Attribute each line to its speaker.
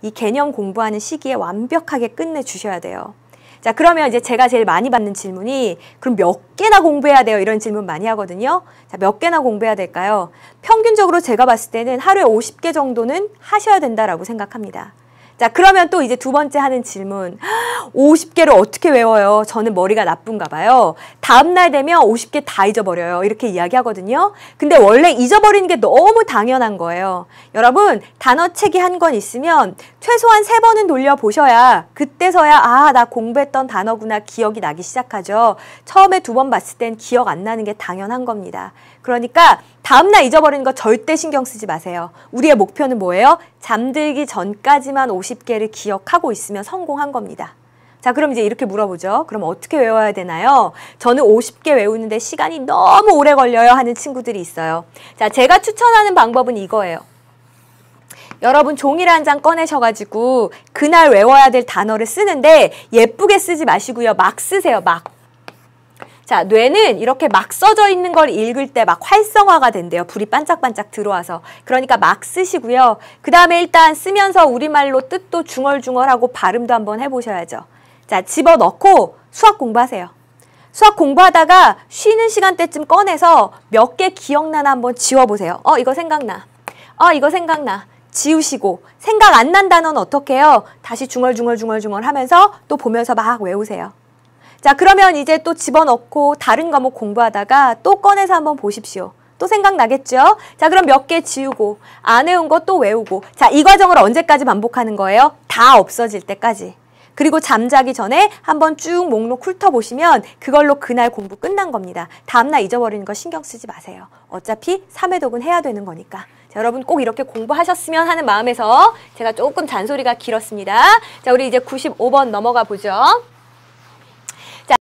Speaker 1: 이 개념 공부하는 시기에 완벽하게 끝내주셔야 돼요. 자 그러면 이제 제가 제일 많이 받는 질문이 그럼 몇 개나 공부해야 돼요? 이런 질문 많이 하거든요. 자, 몇 개나 공부해야 될까요? 평균적으로 제가 봤을 때는 하루에 오십 개 정도는 하셔야 된다라고 생각합니다. 자, 그러면 또 이제 두 번째 하는 질문. 50개를 어떻게 외워요? 저는 머리가 나쁜가 봐요. 다음날 되면 50개 다 잊어버려요. 이렇게 이야기하거든요. 근데 원래 잊어버리는 게 너무 당연한 거예요. 여러분, 단어책이 한 권 있으면 최소한 세 번은 돌려보셔야 그때서야 아, 나 공부했던 단어구나 기억이 나기 시작하죠. 처음에 두 번 봤을 땐 기억 안 나는 게 당연한 겁니다. 그러니까 다음날 잊어버리는 거 절대 신경 쓰지 마세요. 우리의 목표는 뭐예요? 잠들기 전까지만 50 5 0개를 기억하고 있으면 성공한 겁니다. 자, 그럼 이제 이렇게 물어보죠. 그럼 어떻게 외워야 되나요? 저는 50개 외우는데 시간이 너무 오래 걸려요 하는 친구들이 있어요. 자, 제가 추천하는 방법은 이거예요. 여러분 종이를 한 장 꺼내셔가지고 그날 외워야 될 단어를 쓰는데 예쁘게 쓰지 마시고요. 막 쓰세요. 막. 자, 뇌는 이렇게 막 써져 있는 걸 읽을 때 막 활성화가 된대요. 불이 반짝반짝 들어와서. 그러니까 막 쓰시고요. 그 다음에 일단 쓰면서 우리말로 뜻도 중얼중얼하고 발음도 한번 해보셔야죠. 자, 집어넣고 수학 공부하세요. 수학 공부하다가 쉬는 시간대쯤 꺼내서 몇 개 기억나나 한번 지워보세요. 어, 이거 생각나. 어, 이거 생각나. 지우시고 생각 안 난 단어는 어떻게 해요? 다시 중얼중얼중얼중얼 하면서 또 보면서 막 외우세요. 자, 그러면 이제 또 집어넣고 다른 과목 공부하다가 또 꺼내서 한번 보십시오. 또 생각나겠죠? 자, 그럼 몇 개 지우고 안 외운 거 또 외우고 자, 이 과정을 언제까지 반복하는 거예요? 다 없어질 때까지. 그리고 잠자기 전에 한번 쭉 목록 훑어보시면 그걸로 그날 공부 끝난 겁니다. 다음날 잊어버리는 거 신경 쓰지 마세요. 어차피 3회독은 해야 되는 거니까. 자, 여러분 꼭 이렇게 공부하셨으면 하는 마음에서 제가 조금 잔소리가 길었습니다. 자, 우리 이제 95번 넘어가 보죠.